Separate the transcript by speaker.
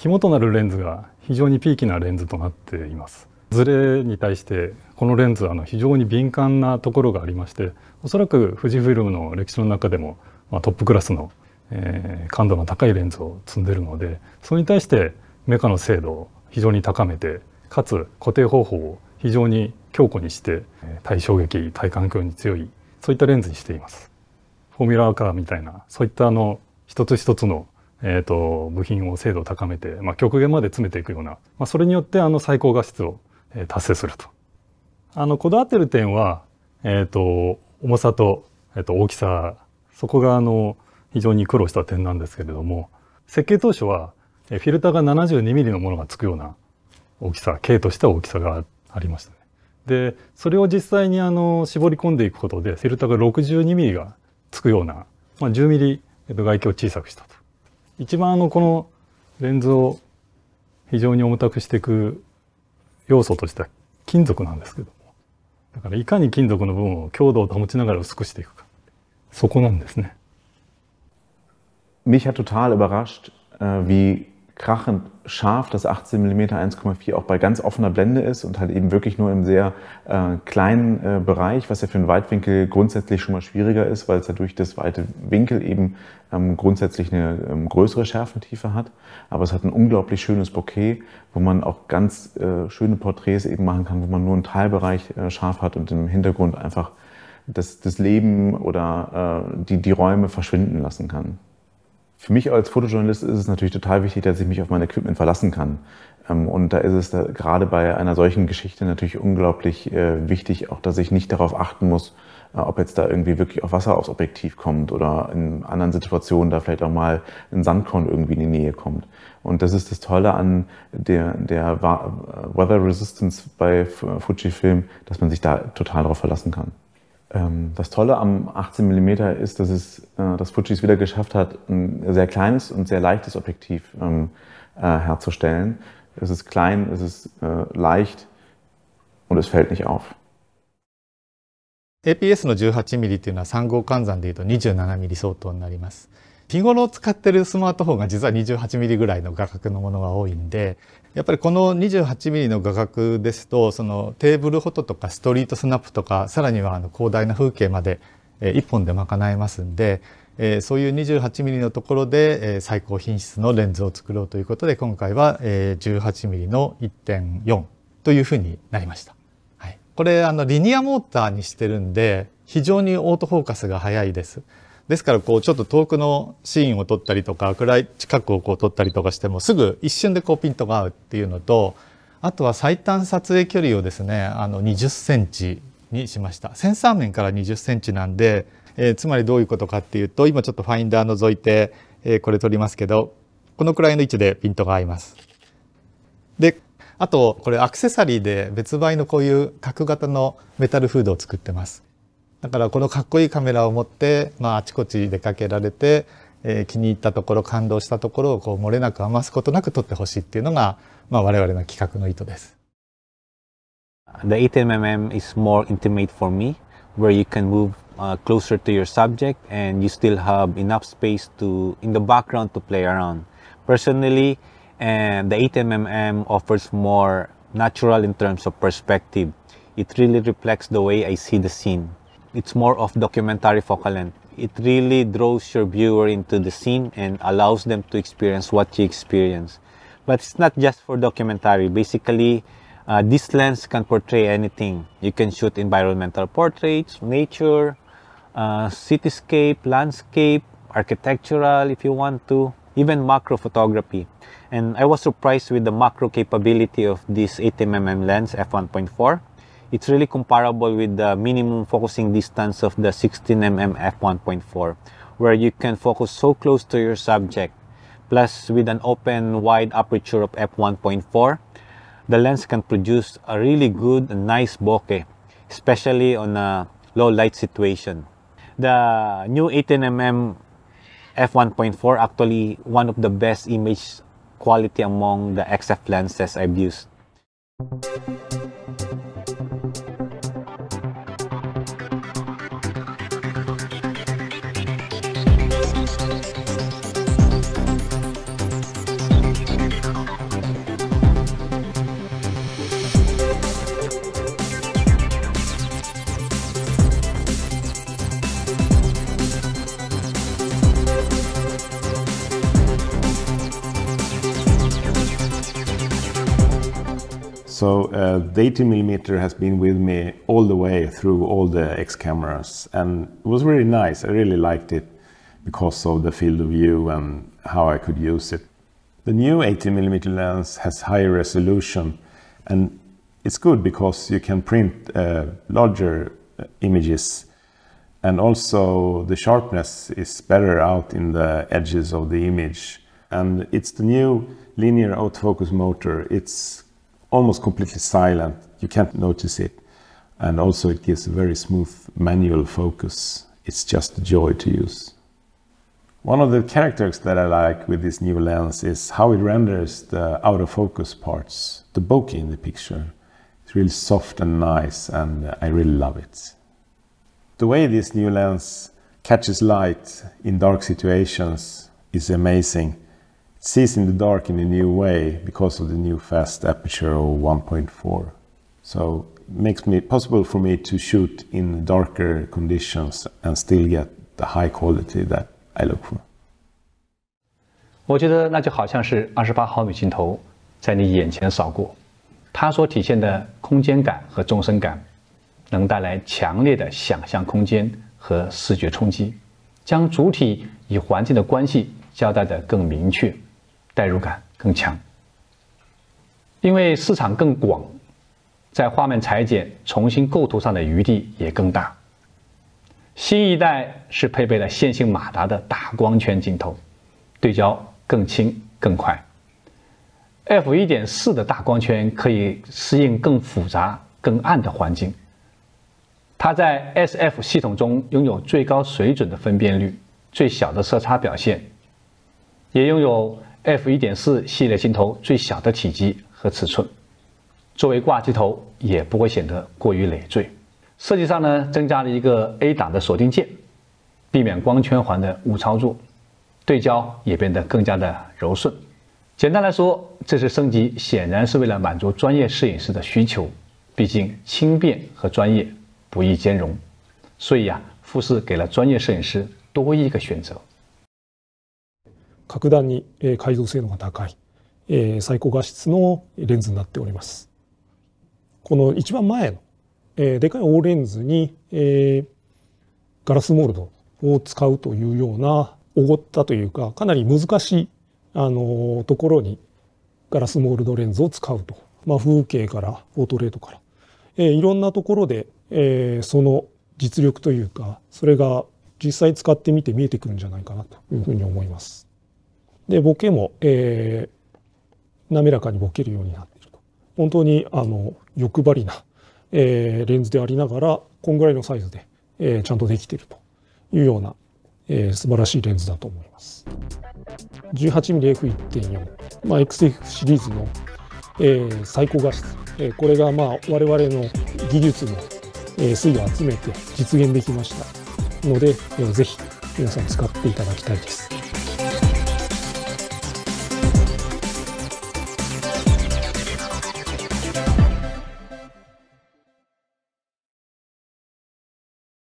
Speaker 1: 肝となるレンズが非常にピーキなレンズとなっていますズレに対してこのレンズは非常に敏感なところがありましておそらく富士フィルムの歴史の中でも、まトップクラスの、え感度の高いレンズを積んでるのでそれに対してメカの精度を非常に高めてかつ固定方法を非常に強固にして対衝撃対環境に強いそういったレンズにしています。フォーミュラーカーみたいなそういったあの一つ一つのえーと、部品を精度を高めて、まあ、極限まで詰めていくような、まあ、それによってあの最高画質を、達成すると。あのこだわってる点は、えーと、重さと,、えー、と大きさそこがあの非常に苦労した点なんですけれども設計当初はフィルターが 72mm のものがつくような大きさ径とした大きさがありましたね。でそれを実際にあの絞り込んでいくことでフィルターが 62mm がつくような、まあ、10mm 外径を小さくしたと。一番あのこのレンズを非常に重たくしていく要素としては金属なんですけどもだからいかに金属の部分を強度を保ちながら薄くしていくかそこなんですね。
Speaker 2: Mich hat total überrascht, wie krachend scharf das 18 mm 1,4 auch bei ganz offener Blende ist und halt eben wirklich nur im sehr äh, kleinen äh, Bereich, was ja für einen Weitwinkel grundsätzlich schon mal schwieriger ist, weil es ja durch das weite Winkel eben ähm, grundsätzlich eine ähm, größere Schärfentiefe hat. Aber es hat ein unglaublich schönes Bouquet, wo man auch ganz äh, schöne Porträts eben machen kann, wo man nur einen Teilbereich äh, scharf hat und im Hintergrund einfach das, das Leben oder äh, die, die Räume verschwinden lassen kann. Für mich als Fotojournalist ist es natürlich total wichtig, dass ich mich auf mein Equipment verlassen kann. Ähm, und da ist es da, gerade bei einer solchen Geschichte natürlich unglaublich äh, wichtig, auch dass ich nicht darauf achten muss, äh, ob jetzt da irgendwie wirklich auch Wasser aufs Objektiv kommt oder in anderen Situationen da vielleicht auch mal ein Sandkorn irgendwie in die Nähe kommt. Und das ist das Tolle an der, der äh, Weather Resistance bei Fujifilm, dass man sich da total darauf verlassen kann. Ähm, das Tolle am 18 mm ist, dass es äh, dass Fuji es wieder geschafft hat, ein sehr kleines und sehr leichtes Objektiv ähm, äh, herzustellen. Es ist klein, es ist äh, leicht und es fällt nicht auf.
Speaker 3: APS の 18mm というのは3号換算でいうと 27mm 相当になります。日頃使ってるスマートフォンが実は 28mm ぐらいの画角のものが多いんでやっぱりこの 28mm の画角ですとそのテーブルフォトとかストリートスナップとかさらにはあの広大な風景まで1本で賄えますんでえそういう 28mm のところで、え最高品質のレンズを作ろうということで今回は、え 18mm の1.4というふうになりました。はい、これあのリニアモーターにしてるんで非常にオートフォーカスが速いです。ですからこうちょっと遠くのシーンを撮ったりとか暗い近くをこう撮ったりとかしてもすぐ一瞬でこうピントが合うっていうのとあとは最短撮影距離をですねあの20センチにしましたセンサー面から20センチなんで、えー、つまりどういうことかっていうと今ちょっとファインダー覗いて、えー、これ撮りますけどこのくらいの位置でピントが合います。であとこれアクセサリーで別売のこういう角型のメタルフードを作ってます。だからこのかっこいいカメラを持って、まあ、あちこち出かけられて、えー、気に入ったところ感動したところをこう漏れなく余すことなく撮ってほしいっていうのが、まあ、我々の企画の意図です。
Speaker 4: The 8mm is more intimate for me, where you can move uh, closer to your subject and you still have enough space to in the background to play around. Personally, uh, the 8mm offers more natural in terms of perspective. It really reflects the way I see the scene. it's more of documentary focal length. It really draws your viewer into the scene and allows them to experience what you experience. But it's not just for documentary. Basically, uh, this lens can portray anything. You can shoot environmental portraits, nature, uh, cityscape, landscape, architectural if you want to, even macro photography. And I was surprised with the macro capability of this 8mm lens f1.4 it's really comparable with the minimum focusing distance of the 16mm f1.4 where you can focus so close to your subject plus with an open wide aperture of f1.4 the lens can produce a really good and nice bokeh especially on a low light situation the new 18mm f1.4 actually one of the best image quality among the XF lenses I've used.
Speaker 5: So uh, the 80 millimeter has been with me all the way through all the X cameras, and it was really nice. I really liked it because of the field of view and how I could use it. The new 80 millimeter lens has higher resolution, and it's good because you can print uh, larger uh, images, and also the sharpness is better out in the edges of the image. And it's the new linear autofocus motor. It's almost completely silent. You can't notice it. And also it gives a very smooth manual focus. It's just a joy to use. One of the characters that I like with this new lens is how it renders the out-of-focus parts, the bokeh in the picture. It's really soft and nice and I really love it. The way this new lens catches light in dark situations is amazing sees in the dark in a new way because of the new fast aperture of 1.4. So it makes me possible for me to shoot in darker conditions and still get the high quality that I look for.
Speaker 6: 我觉得那就好像是二十八毫米镜头在你眼前扫过，它所体现的空间感和纵深感，能带来强烈的想象空间和视觉冲击，将主体与环境的关系交代得更明确。代入感更强，因为市场更广，在画面裁剪、重新构图上的余地也更大。新一代是配备了线性马达的大光圈镜头，对焦更轻更快。F1.4 的大光圈可以适应更复杂、更暗的环境。它在 Sf 系统中拥有最高水准的分辨率、最小的色差表现，也拥有。F 1.4系列镜头最小的体积和尺寸，作为挂机头也不会显得过于累赘。设计上呢，增加了一个 A 档的锁定键，避免光圈环的误操作。对焦也变得更加的柔顺。简单来说，这次升级显然是为了满足专业摄影师的需求。毕竟轻便和专业不易兼容，所以啊，富士给了专业摄影师多一个选择。
Speaker 7: 格段に解像性能が高い最高画質のレンズになっております。この一番前のでかい O レンズにガラスモールドを使うというようなおごったというかかなり難しいあのところにガラスモールドレンズを使うと、まあ、風景からオートレートから、えー、いろんなところで、えー、その実力というかそれが実際使ってみて見えてくるんじゃないかなというふうに思います。でボケも、えー、滑らかにボケるようになっていると本当にあの欲張りな、えー、レンズでありながらこんぐらいのサイズで、えー、ちゃんとできているというような、えー、素晴らしいレンズだと思います。18mmF1.4、まあ、XF シリーズの、えー、最高画質、えー、これがまあ我々の技術の、えー、水を集めて実現できましたので、えー、ぜひ皆さん使っていただきたいです。